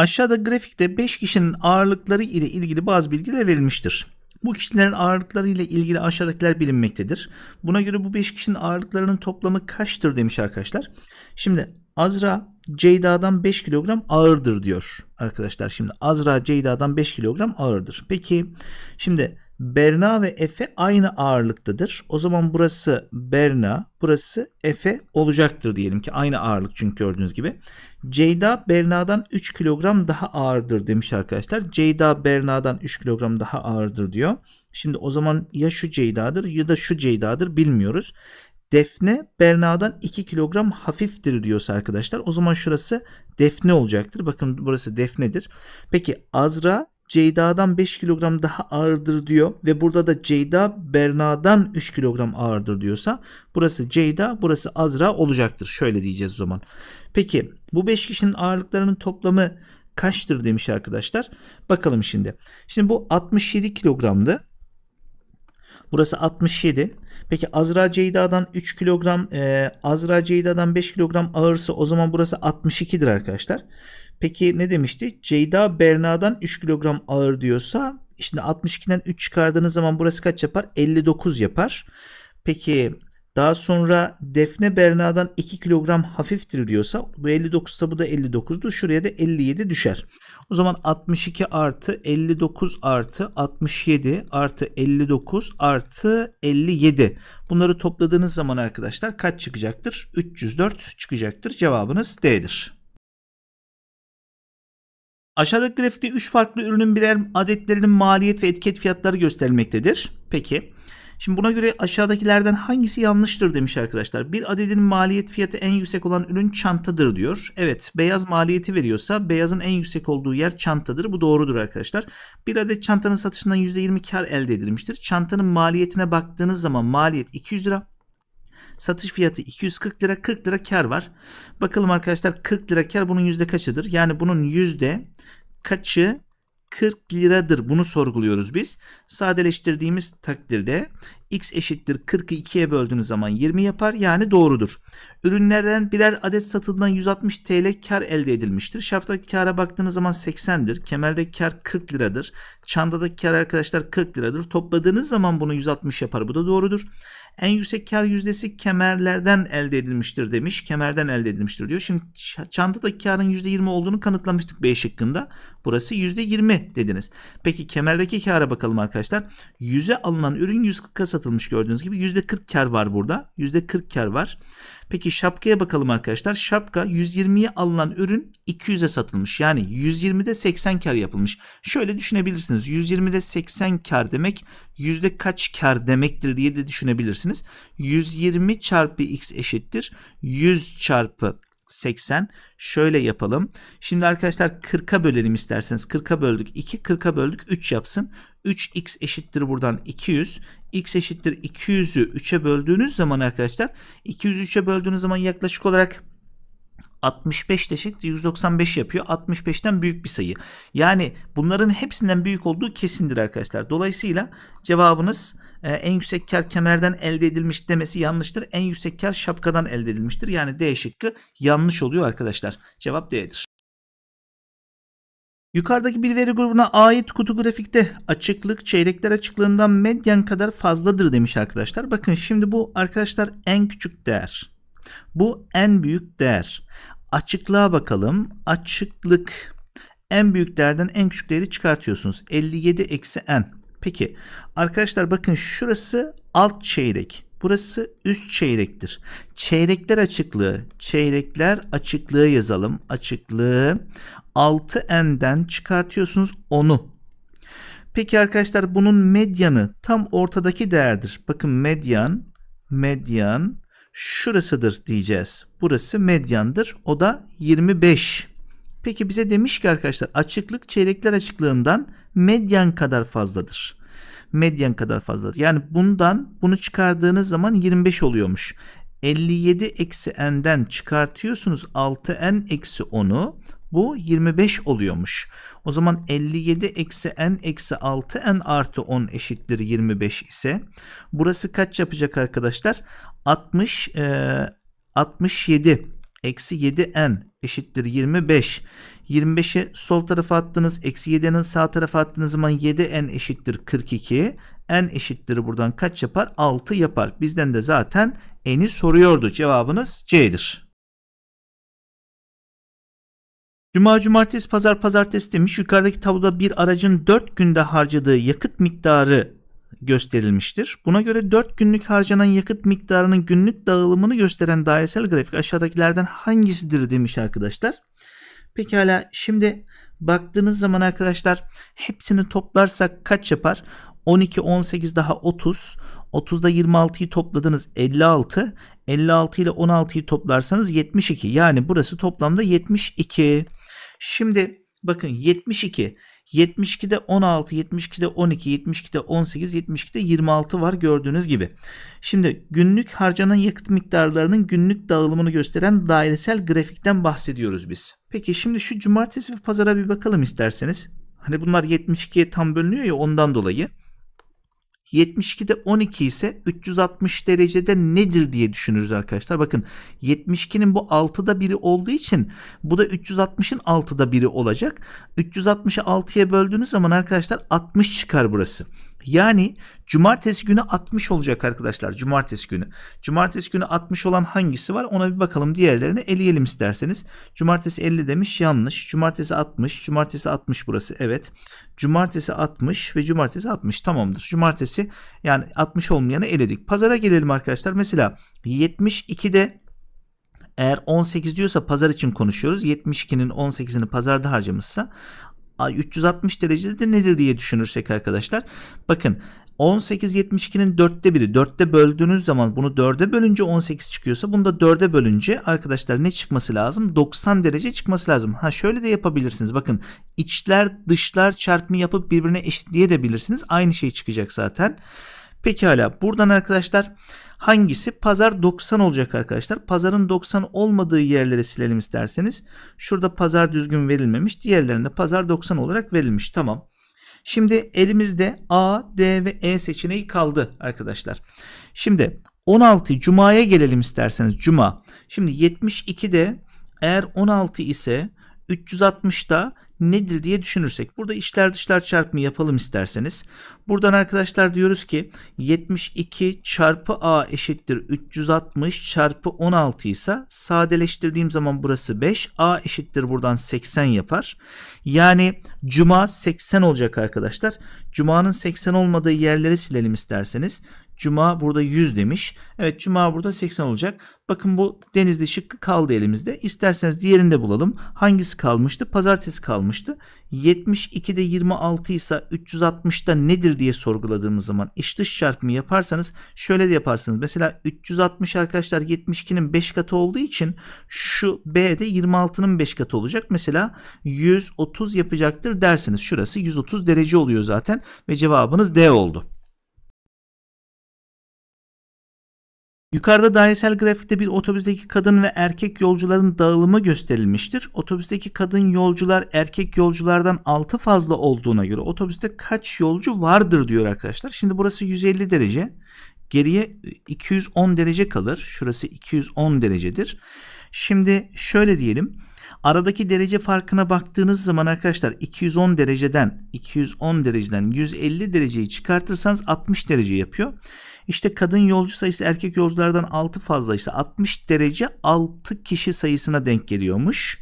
Aşağıda grafikte 5 kişinin ağırlıkları ile ilgili bazı bilgiler verilmiştir. Bu kişilerin ağırlıkları ile ilgili aşağıdakiler bilinmektedir. Buna göre bu 5 kişinin ağırlıklarının toplamı kaçtır demiş arkadaşlar. Şimdi Azra Ceyda'dan 5 kilogram ağırdır diyor arkadaşlar. Şimdi Azra Ceyda'dan 5 kilogram ağırdır. Peki şimdi Berna ve Efe aynı ağırlıktadır. O zaman burası Berna, burası Efe olacaktır diyelim ki aynı ağırlık çünkü gördüğünüz gibi. Ceyda Berna'dan 3 kilogram daha ağırdır demiş arkadaşlar. Ceyda Berna'dan 3 kilogram daha ağırdır diyor. Şimdi o zaman ya şu Ceyda'dır ya da şu Ceyda'dır bilmiyoruz. Defne Berna'dan 2 kilogram hafiftir diyorsa arkadaşlar o zaman şurası Defne olacaktır. Bakın burası Defne'dir. Peki Azra Ceyda'dan 5 kilogram daha ağırdır diyor ve burada da Ceyda Berna'dan 3 kilogram ağırdır diyorsa burası Ceyda burası Azra olacaktır. Şöyle diyeceğiz o zaman. Peki bu 5 kişinin ağırlıklarının toplamı kaçtır demiş arkadaşlar. Bakalım şimdi. Şimdi bu 67 kilogramdı. Burası 67. Peki Azra Ceyda'dan 3 kilogram, e, Azra Ceyda'dan 5 kilogram ağırsa o zaman burası 62'dir arkadaşlar. Peki ne demişti? Ceyda Berna'dan 3 kilogram ağır diyorsa şimdi 62'den 3 çıkardığınız zaman burası kaç yapar? 59 yapar. Peki daha sonra Defne Berna'dan 2 kilogram hafiftir diyorsa bu 59'da bu da 59'du. Şuraya da 57 düşer. O zaman 62 artı 59 artı 67 artı 59 artı 57. Bunları topladığınız zaman arkadaşlar kaç çıkacaktır? 304 çıkacaktır. Cevabınız D'dir. Aşağıdaki grafikte 3 farklı ürünün birer adetlerinin maliyet ve etiket fiyatları gösterilmektedir. Peki. Şimdi buna göre aşağıdakilerden hangisi yanlıştır demiş arkadaşlar. Bir adetin maliyet fiyatı en yüksek olan ürün çantadır diyor. Evet beyaz maliyeti veriyorsa beyazın en yüksek olduğu yer çantadır. Bu doğrudur arkadaşlar. Bir adet çantanın satışından %20 kar elde edilmiştir. Çantanın maliyetine baktığınız zaman maliyet 200 lira. Satış fiyatı 240 lira 40 lira kar var. Bakalım arkadaşlar 40 lira kar bunun yüzde kaçıdır? Yani bunun yüzde kaçı 40 liradır. Bunu sorguluyoruz biz. Sadeleştirdiğimiz takdirde x eşittir 40'ı 2'ye böldüğünüz zaman 20 yapar. Yani doğrudur. Ürünlerden birer adet satıldan 160 TL kar elde edilmiştir. Şaftaki kara baktığınız zaman 80'dir. Kemerdeki kar 40 liradır. Çandadaki kar arkadaşlar 40 liradır. Topladığınız zaman bunu 160 yapar. Bu da doğrudur. En yüksek kar yüzdesi kemerlerden elde edilmiştir demiş. Kemerden elde edilmiştir diyor. Şimdi çantadaki karın %20 olduğunu kanıtlamıştık B şıkkında. Burası %20 dediniz. Peki kemerdeki kara bakalım arkadaşlar. 100'e alınan ürün 140'a satılmış gördüğünüz gibi. %40 kar var burada. %40 kar var. Peki şapkaya bakalım arkadaşlar. Şapka 120'ye alınan ürün 200'e satılmış. Yani 120'de 80 kar yapılmış. Şöyle düşünebilirsiniz. 120'de 80 kar demek yüzde kaç kar demektir diye de düşünebilirsiniz. 120 çarpı x eşittir. 100 çarpı 80. Şöyle yapalım. Şimdi arkadaşlar 40'a bölelim isterseniz. 40'a böldük 2, 40'a böldük 3 yapsın. 3x eşittir buradan 200 x eşittir 200'ü 3'e böldüğünüz zaman arkadaşlar 200'ü 3'e böldüğünüz zaman yaklaşık olarak 65 eşittir 195 yapıyor. 65'ten büyük bir sayı. Yani bunların hepsinden büyük olduğu kesindir arkadaşlar. Dolayısıyla cevabınız e, en yüksek kar kemerden elde edilmiş demesi yanlıştır. En yüksek kar şapkadan elde edilmiştir. Yani D şıkkı yanlış oluyor arkadaşlar. Cevap D'dir. Yukarıdaki bir veri grubuna ait kutu grafikte açıklık çeyrekler açıklığından medyan kadar fazladır demiş arkadaşlar. Bakın şimdi bu arkadaşlar en küçük değer. Bu en büyük değer. Açıklığa bakalım. Açıklık en büyük değerden en küçük değeri çıkartıyorsunuz. 57 eksi n. Peki arkadaşlar bakın şurası alt çeyrek. Burası üst çeyrektir. Çeyrekler açıklığı, çeyrekler açıklığı yazalım. Açıklığı 6n'den çıkartıyorsunuz 10'u. Peki arkadaşlar bunun medyanı tam ortadaki değerdir. Bakın medyan, medyan şurasıdır diyeceğiz. Burası medyandır. O da 25. Peki bize demiş ki arkadaşlar açıklık çeyrekler açıklığından medyan kadar fazladır medyan kadar fazladır. Yani bundan bunu çıkardığınız zaman 25 oluyormuş. 57 eksi n'den çıkartıyorsunuz 6 n eksi 10'u bu 25 oluyormuş. O zaman 57 eksi n eksi 6 n artı 10 eşittir 25 ise burası kaç yapacak arkadaşlar? 60 e, 67 Eksi 7n eşittir 25. 25'i sol tarafa attınız. Eksi 7n'in sağ tarafa attığınız zaman 7n eşittir 42. n eşittir buradan kaç yapar? 6 yapar. Bizden de zaten n'i soruyordu. Cevabınız C'dir. Cuma, cumartesi, pazar, pazartesi demiş. Yukarıdaki tabloda bir aracın 4 günde harcadığı yakıt miktarı gösterilmiştir. Buna göre 4 günlük harcanan yakıt miktarının günlük dağılımını gösteren dairesel grafik aşağıdakilerden hangisidir demiş arkadaşlar. Pekala şimdi baktığınız zaman arkadaşlar hepsini toplarsak kaç yapar? 12, 18 daha 30. 30'da 26'yı topladınız 56. 56 ile 16'yı toplarsanız 72. Yani burası toplamda 72. Şimdi bakın 72. 72'de 16, 72'de 12, 72'de 18, 72'de 26 var gördüğünüz gibi. Şimdi günlük harcanan yakıt miktarlarının günlük dağılımını gösteren dairesel grafikten bahsediyoruz biz. Peki şimdi şu cumartesi ve pazara bir bakalım isterseniz. Hani bunlar 72'ye tam bölünüyor ya ondan dolayı. 72'de 12 ise 360 derecede nedir diye düşünürüz arkadaşlar. Bakın 72'nin bu 6'da biri olduğu için bu da 360'ın 6'da biri olacak. 360'ı 6'ya böldüğünüz zaman arkadaşlar 60 çıkar burası. Yani cumartesi günü 60 olacak arkadaşlar. Cumartesi günü. Cumartesi günü 60 olan hangisi var? Ona bir bakalım. Diğerlerini eleyelim isterseniz. Cumartesi 50 demiş. Yanlış. Cumartesi 60. Cumartesi 60 burası. Evet. Cumartesi 60 ve cumartesi 60. Tamamdır. Cumartesi yani 60 olmayanı eledik. Pazara gelelim arkadaşlar. Mesela 72'de eğer 18 diyorsa pazar için konuşuyoruz. 72'nin 18'ini pazarda harcamışsa 360 derecede de nedir diye düşünürsek arkadaşlar. Bakın 18.72'nin dörtte biri. Dörtte böldüğünüz zaman bunu dörde bölünce 18 çıkıyorsa bunu da dörde bölünce arkadaşlar ne çıkması lazım? 90 derece çıkması lazım. Ha şöyle de yapabilirsiniz. Bakın içler dışlar çarpımı yapıp birbirine eşit diye de bilirsiniz, Aynı şey çıkacak zaten. Pekala buradan arkadaşlar hangisi? Pazar 90 olacak arkadaşlar. Pazarın 90 olmadığı yerleri silelim isterseniz. Şurada pazar düzgün verilmemiş. Diğerlerinde pazar 90 olarak verilmiş. Tamam. Şimdi elimizde A, D ve E seçeneği kaldı arkadaşlar. Şimdi 16 Cuma'ya gelelim isterseniz. Cuma. Şimdi 72'de eğer 16 ise 360'da nedir diye düşünürsek. Burada içler dışlar çarpımı yapalım isterseniz. Buradan arkadaşlar diyoruz ki 72 çarpı A eşittir 360 çarpı 16 ise sadeleştirdiğim zaman burası 5. A eşittir buradan 80 yapar. Yani cuma 80 olacak arkadaşlar. Cuma'nın 80 olmadığı yerleri silelim isterseniz. Cuma burada 100 demiş. Evet Cuma burada 80 olacak. Bakın bu denizli şıkkı kaldı elimizde. İsterseniz diğerini de bulalım. Hangisi kalmıştı? Pazartesi kalmıştı. 72'de 26 ise 360'da nedir diye sorguladığımız zaman iç dış çarpımı yaparsanız şöyle de yaparsınız. Mesela 360 arkadaşlar 72'nin 5 katı olduğu için şu B'de 26'nın 5 katı olacak. Mesela 130 yapacaktır dersiniz. Şurası 130 derece oluyor zaten ve cevabınız D oldu. Yukarıda dairesel grafikte bir otobüsteki kadın ve erkek yolcuların dağılımı gösterilmiştir. Otobüsteki kadın yolcular erkek yolculardan 6 fazla olduğuna göre otobüste kaç yolcu vardır diyor arkadaşlar. Şimdi burası 150 derece. Geriye 210 derece kalır. Şurası 210 derecedir. Şimdi şöyle diyelim. Aradaki derece farkına baktığınız zaman arkadaşlar 210 dereceden 210 dereceden 150 dereceyi çıkartırsanız 60 derece yapıyor. İşte kadın yolcu sayısı erkek yolculardan 6 fazla ise 60 derece 6 kişi sayısına denk geliyormuş.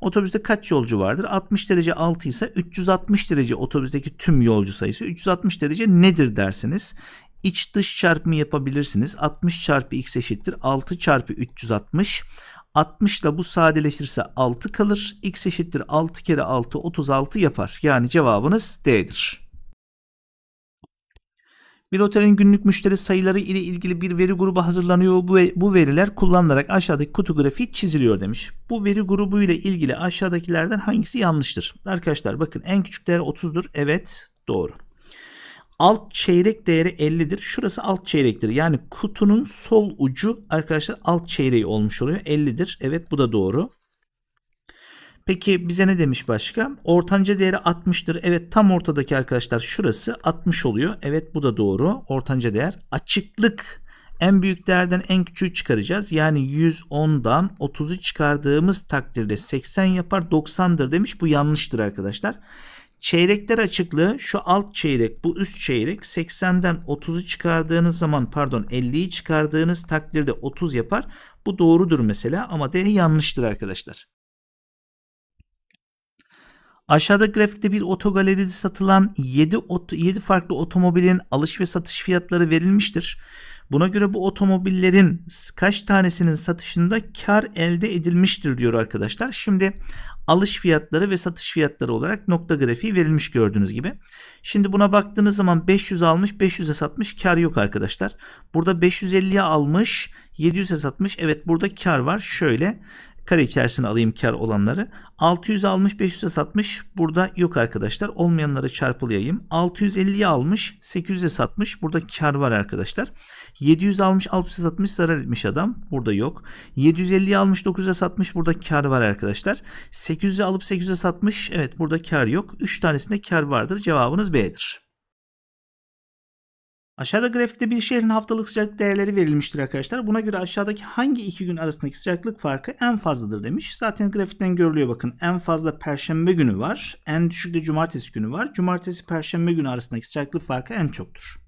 Otobüste kaç yolcu vardır? 60 derece 6 ise 360 derece otobüsteki tüm yolcu sayısı 360 derece nedir dersiniz? İç dış çarpımı yapabilirsiniz. 60 çarpı x eşittir 6 çarpı 360. 60 ile bu sadeleşirse 6 kalır. X eşittir 6 kere 6 36 yapar. Yani cevabınız D'dir. Bir otelin günlük müşteri sayıları ile ilgili bir veri grubu hazırlanıyor. Bu, bu veriler kullanılarak aşağıdaki kutu grafiği çiziliyor demiş. Bu veri grubu ile ilgili aşağıdakilerden hangisi yanlıştır? Arkadaşlar bakın en küçük değer 30'dur. Evet doğru. Alt çeyrek değeri 50'dir. Şurası alt çeyrektir. Yani kutunun sol ucu arkadaşlar alt çeyreği olmuş oluyor. 50'dir. Evet bu da doğru. Peki bize ne demiş başka? Ortanca değeri 60'tır. Evet tam ortadaki arkadaşlar şurası 60 oluyor. Evet bu da doğru. Ortanca değer açıklık. En büyük değerden en küçüğü çıkaracağız. Yani 110'dan 30'u çıkardığımız takdirde 80 yapar 90'dır demiş. Bu yanlıştır arkadaşlar. Arkadaşlar. Çeyrekler açıklığı şu alt çeyrek bu üst çeyrek 80'den 30'u çıkardığınız zaman pardon 50'yi çıkardığınız takdirde 30 yapar. Bu doğrudur mesela ama değeri yanlıştır arkadaşlar. Aşağıda grafikte bir otogaleride satılan 7, 7 farklı otomobilin alış ve satış fiyatları verilmiştir. Buna göre bu otomobillerin kaç tanesinin satışında kar elde edilmiştir diyor arkadaşlar. Şimdi alış fiyatları ve satış fiyatları olarak nokta grafiği verilmiş gördüğünüz gibi. Şimdi buna baktığınız zaman 500 almış 500'e satmış kar yok arkadaşlar. Burada 550'ye almış 700'e satmış evet burada kar var şöyle kare içerisine alayım kar olanları. 600 almış 500'e satmış. Burada yok arkadaşlar. Olmayanları çarpılayayım. 650'ye almış 800'e satmış. Burada kar var arkadaşlar. 700 almış 600'e satmış zarar etmiş adam. Burada yok. 750'ye almış 900'e satmış. Burada kar var arkadaşlar. 800'e alıp 800'e satmış. Evet burada kar yok. 3 tanesinde kar vardır. Cevabınız B'dir. Aşağıda grafikte bir şehrin haftalık sıcaklık değerleri verilmiştir arkadaşlar. Buna göre aşağıdaki hangi iki gün arasındaki sıcaklık farkı en fazladır demiş. Zaten grafikten görülüyor bakın. En fazla perşembe günü var. En düşük de cumartesi günü var. Cumartesi perşembe günü arasındaki sıcaklık farkı en çoktur.